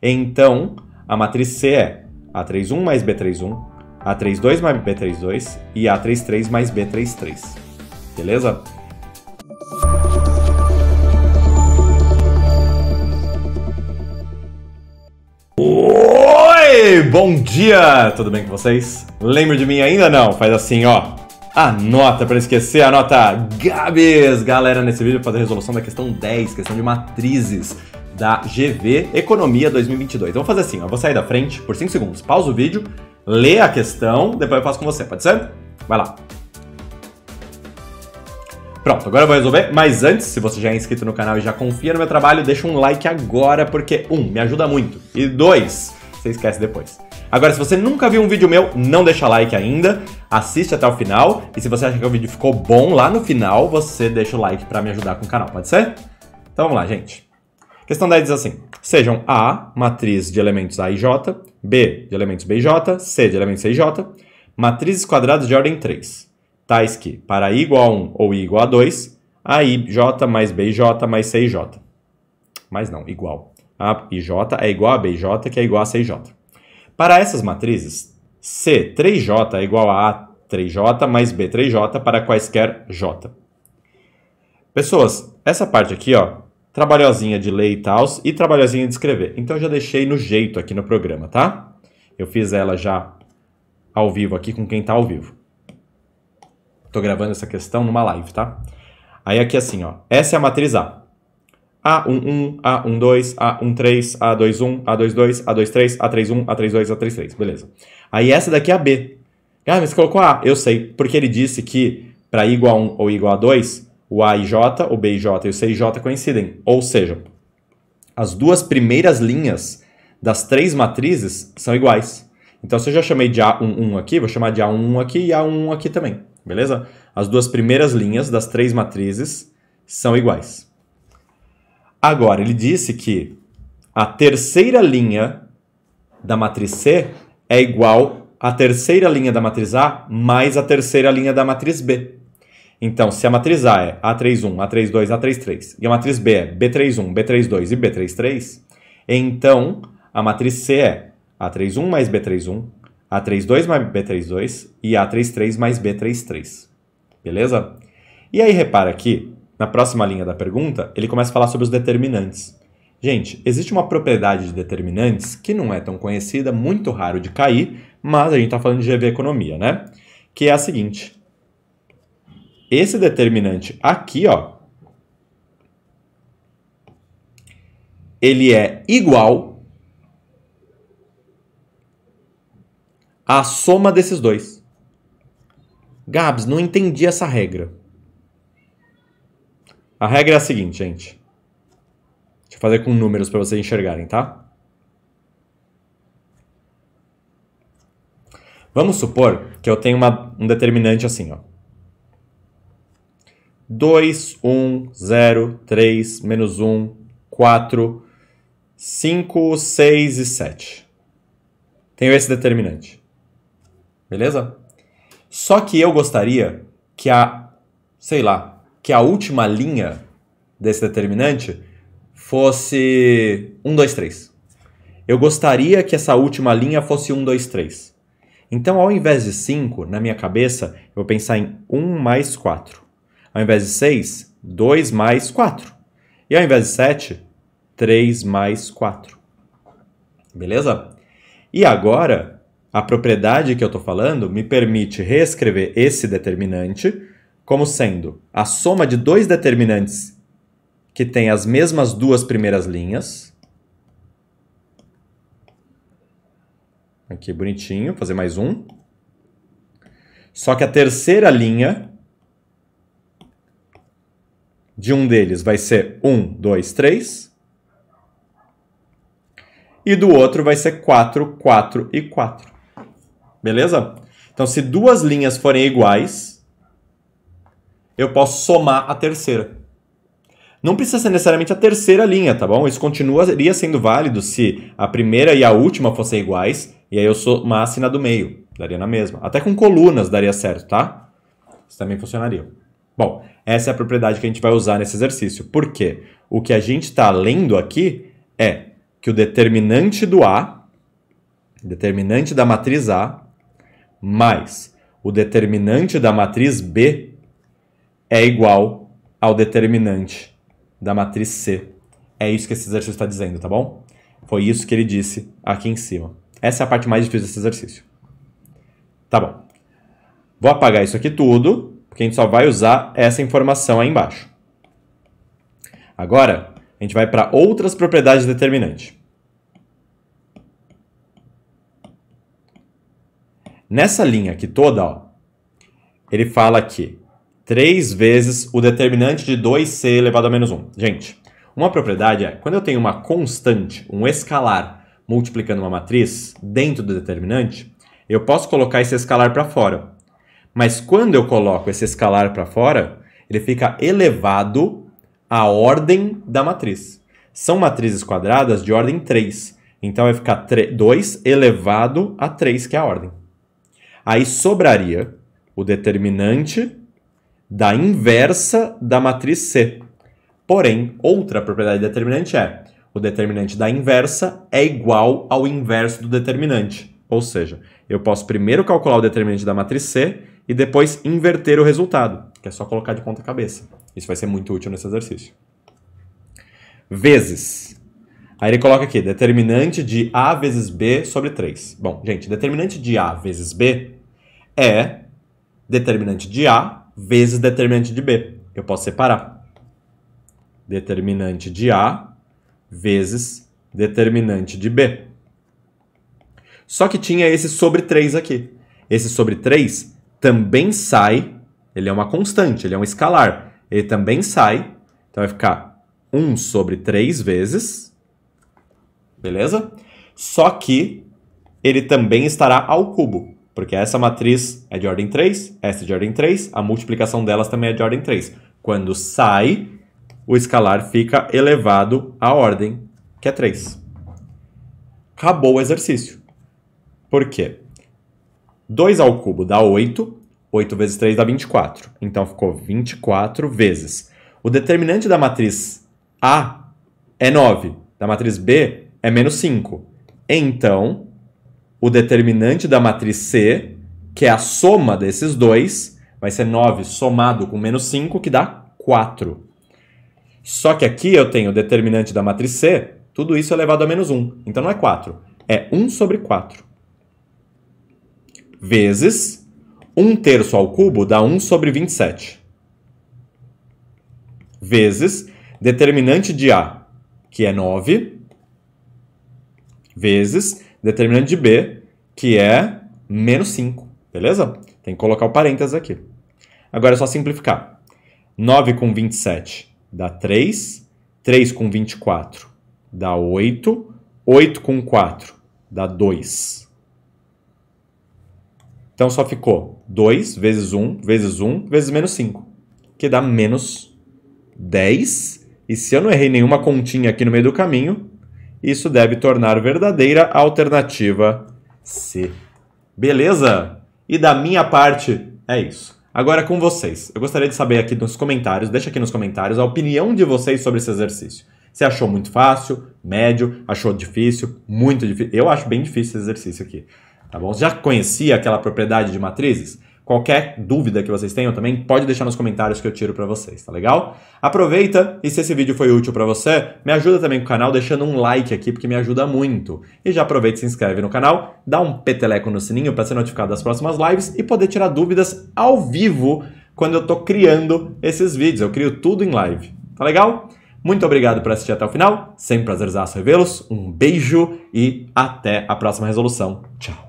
Então, a matriz C é A31 mais B31, A32 mais B32 e A33 mais B33. Beleza? Oi, bom dia! Tudo bem com vocês? Lembra de mim ainda não? Faz assim, ó. Anota para esquecer, anota Gabs! Galera, nesse vídeo eu vou fazer a resolução da questão 10, questão de matrizes da GV Economia 2022. Vamos fazer assim, eu vou sair da frente por 5 segundos, pausa o vídeo, lê a questão, depois eu faço com você, pode ser? Vai lá. Pronto, agora eu vou resolver, mas antes, se você já é inscrito no canal e já confia no meu trabalho, deixa um like agora, porque, um, me ajuda muito, e dois, você esquece depois. Agora, se você nunca viu um vídeo meu, não deixa like ainda, assiste até o final, e se você acha que o vídeo ficou bom lá no final, você deixa o like para me ajudar com o canal, pode ser? Então vamos lá, gente. Questão 10 diz assim: sejam A, matriz de elementos A e J, B, de elementos B e J, C, de elementos C e J, matrizes quadradas de ordem 3, tais que, para I igual a 1 ou I igual a 2, A, J mais B e J mais C e J. Mas não, igual. A e J é igual a B e J, que é igual a C e J. Para essas matrizes, C, 3J é igual a A, 3J mais B, 3J para quaisquer J. Pessoas, essa parte aqui, ó, trabalhosinha de ler e tal, e trabalhosinha de escrever. Então eu já deixei no jeito aqui no programa, tá? Eu fiz ela já ao vivo aqui com quem tá ao vivo. Tô gravando essa questão numa live, tá? Aí aqui assim, ó. Essa é a matriz A. A11, A12, A13, A21, A22, A23, A31, A32, A33. Beleza. Aí essa daqui é a B. Ah, mas você colocou A. Eu sei, porque ele disse que para igual a 1 ou igual a 2, o AIJ, o BIJ e o CIJ coincidem, ou seja, as duas primeiras linhas das três matrizes são iguais. Então, se eu já chamei de A11 aqui, vou chamar de A11 aqui e A11 aqui também, beleza? As duas primeiras linhas das três matrizes são iguais. Agora, ele disse que a terceira linha da matriz C é igual à terceira linha da matriz A mais a terceira linha da matriz B. Então, se a matriz A é A31, A32, A33 e a matriz B é B31, B32 e B33, então a matriz C é A31 mais B31, A32 mais B32 e A33 mais B33. Beleza? E aí repara aqui, na próxima linha da pergunta, ele começa a falar sobre os determinantes. Gente, existe uma propriedade de determinantes que não é tão conhecida, muito raro de cair, mas a gente está falando de GV economia, né? Que é a seguinte: esse determinante aqui, ó, ele é igual à soma desses dois. Gabs, não entendi essa regra. A regra é a seguinte, gente. Deixa eu fazer com números para vocês enxergarem, tá? Vamos supor que eu tenho uma, um determinante assim, ó. 2, 1, 0, 3, menos 1, 4, 5, 6 e 7. Tenho esse determinante. Beleza? Só que eu gostaria que a, sei lá, que a última linha desse determinante fosse 1, 2, 3. Eu gostaria que essa última linha fosse 1, 2, 3. Então, ao invés de 5, na minha cabeça, eu vou pensar em 1 mais 4. Ao invés de 6, 2 mais 4. E ao invés de 7, 3 mais 4. Beleza? E agora, a propriedade que eu estou falando me permite reescrever esse determinante como sendo a soma de dois determinantes que têm as mesmas duas primeiras linhas. Aqui bonitinho, fazer mais um. Só que a terceira linha de um deles vai ser 1, 2, 3. E do outro vai ser 4, 4 e 4. Beleza? Então, se duas linhas forem iguais, eu posso somar a terceira. Não precisa ser necessariamente a terceira linha, tá bom? Isso continuaria sendo válido se a primeira e a última fossem iguais, e aí eu somasse na do meio. Daria na mesma. Até com colunas daria certo, tá? Isso também funcionaria. Bom, essa é a propriedade que a gente vai usar nesse exercício, porque o que a gente está lendo aqui é que o determinante do A, determinante da matriz A, mais o determinante da matriz B é igual ao determinante da matriz C. É isso que esse exercício está dizendo, tá bom? Foi isso que ele disse aqui em cima. Essa é a parte mais difícil desse exercício. Tá bom. Vou apagar isso aqui tudo porque a gente só vai usar essa informação aí embaixo. Agora, a gente vai para outras propriedades de determinante. Nessa linha aqui toda, ó, ele fala que 3 vezes o determinante de 2c elevado a menos 1. Gente, uma propriedade é quando eu tenho uma constante, um escalar, multiplicando uma matriz dentro do determinante, eu posso colocar esse escalar para fora. Mas quando eu coloco esse escalar para fora, ele fica elevado à ordem da matriz. São matrizes quadradas de ordem 3. Então vai ficar 2 elevado a 3, que é a ordem. Aí sobraria o determinante da inversa da matriz C. Porém, outra propriedade determinante é o determinante da inversa é igual ao inverso do determinante. Ou seja, eu posso primeiro calcular o determinante da matriz C e depois inverter o resultado, que é só colocar de ponta cabeça. Isso vai ser muito útil nesse exercício. Vezes. Aí ele coloca aqui, determinante de A vezes B sobre 3. Bom, gente, determinante de A vezes B é determinante de A vezes determinante de B. Eu posso separar. Determinante de A vezes determinante de B. Só que tinha esse sobre 3 aqui. Esse sobre 3 também sai, ele é uma constante, ele é um escalar. Ele também sai, então vai ficar 1 sobre 3 vezes, beleza? Só que ele também estará ao cubo, porque essa matriz é de ordem 3, essa é de ordem 3, a multiplicação delas também é de ordem 3. Quando sai, o escalar fica elevado à ordem, que é 3. Acabou o exercício. Por quê? 2 ao cubo dá 8, 8 vezes 3 dá 24. Então ficou 24 vezes. O determinante da matriz A é 9, da matriz B é menos 5. Então, o determinante da matriz C, que é a soma desses dois, vai ser 9 somado com menos 5, que dá 4. Só que aqui eu tenho o determinante da matriz C, tudo isso elevado é a menos 1. Então não é 4, é 1 sobre 4 vezes 1 terço ao cubo dá 1 sobre 27. Vezes determinante de A, que é 9, vezes determinante de B, que é menos 5. Beleza? Tem que colocar o parênteses aqui. Agora é só simplificar. 9 com 27 dá 3. 3 com 24 dá 8. 8 com 4 dá 2. Então só ficou 2 vezes 1 vezes 1 vezes menos 5, que dá menos 10. E se eu não errei nenhuma continha aqui no meio do caminho, isso deve tornar verdadeira a alternativa C. Beleza? E da minha parte é isso. Agora é com vocês. Eu gostaria de saber aqui nos comentários, deixa aqui nos comentários a opinião de vocês sobre esse exercício. Você achou muito fácil, médio, achou difícil, muito difícil. Eu acho bem difícil esse exercício aqui. Tá bom? Você já conhecia aquela propriedade de matrizes? Qualquer dúvida que vocês tenham também, pode deixar nos comentários que eu tiro para vocês, tá legal? Aproveita e se esse vídeo foi útil para você, me ajuda também com o canal deixando um like aqui, porque me ajuda muito. E já aproveita e se inscreve no canal, dá um peteleco no sininho para ser notificado das próximas lives e poder tirar dúvidas ao vivo quando eu tô criando esses vídeos. Eu crio tudo em live, tá legal? Muito obrigado por assistir até o final, sempre prazerzaço revê-los, um beijo e até a próxima resolução. Tchau!